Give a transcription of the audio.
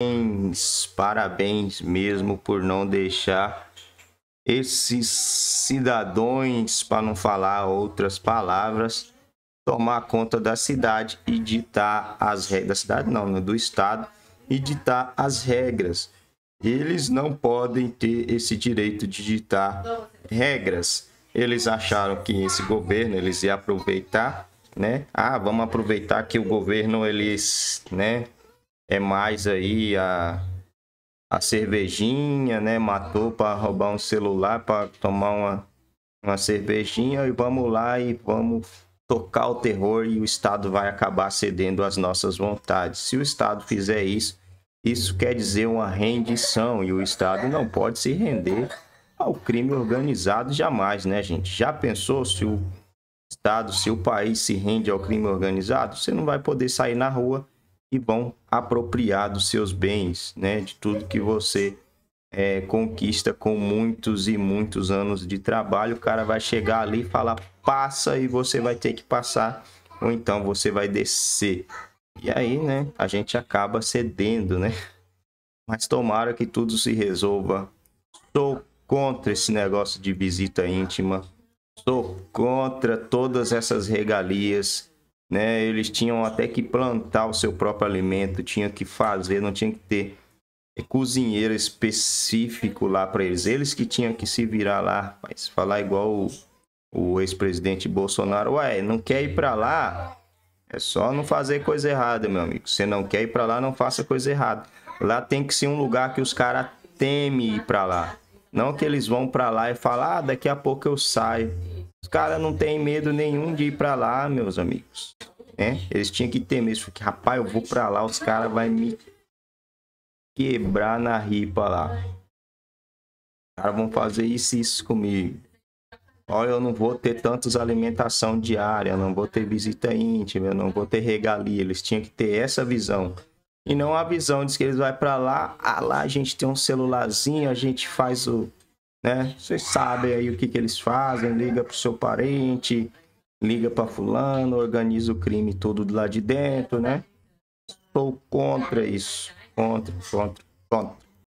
Parabéns, parabéns mesmo por não deixar esses cidadãos, para não falar outras palavras, tomar conta da cidade e ditar as regras. Da cidade não, né, do estado e ditar as regras. Eles não podem ter esse direito de ditar regras. Eles acharam que esse governo eles ia aproveitar, né? Ah, vamos aproveitar que o governo eles, né? é mais aí a, a cervejinha, né? Matou para roubar um celular, para tomar uma, uma cervejinha e vamos lá e vamos tocar o terror e o Estado vai acabar cedendo às nossas vontades. Se o Estado fizer isso, isso quer dizer uma rendição e o Estado não pode se render ao crime organizado jamais, né, gente? Já pensou se o Estado, se o país se rende ao crime organizado? Você não vai poder sair na rua e vão apropriar dos seus bens, né? De tudo que você é, conquista com muitos e muitos anos de trabalho. O cara vai chegar ali e falar, passa e você vai ter que passar, ou então você vai descer. E aí, né, a gente acaba cedendo, né? Mas tomara que tudo se resolva. Sou contra esse negócio de visita íntima. Sou contra todas essas regalias né? Eles tinham até que plantar o seu próprio alimento, tinha que fazer, não tinha que ter é, cozinheiro específico lá para eles. Eles que tinham que se virar lá, mas falar igual o, o ex-presidente Bolsonaro, ué, não quer ir para lá? É só não fazer coisa errada, meu amigo. Você não quer ir para lá, não faça coisa errada. Lá tem que ser um lugar que os caras temem ir para lá. Não que eles vão para lá e falar, ah, daqui a pouco eu saio. Os caras não tem medo nenhum de ir para lá, meus amigos. Né? Eles tinham que ter mesmo, que rapaz, eu vou para lá, os caras vai me quebrar na ripa lá. Os caras vão fazer isso e isso comigo. Olha, eu não vou ter tantos alimentação diária, não vou ter visita íntima, não vou ter regalia. Eles tinham que ter essa visão. E não a visão de que eles vai para lá, ah lá a gente tem um celularzinho, a gente faz o né? Vocês sabem aí o que, que eles fazem, liga pro seu parente, liga para fulano, organiza o crime todo lá de dentro, né? Sou contra isso, contra, contra, contra.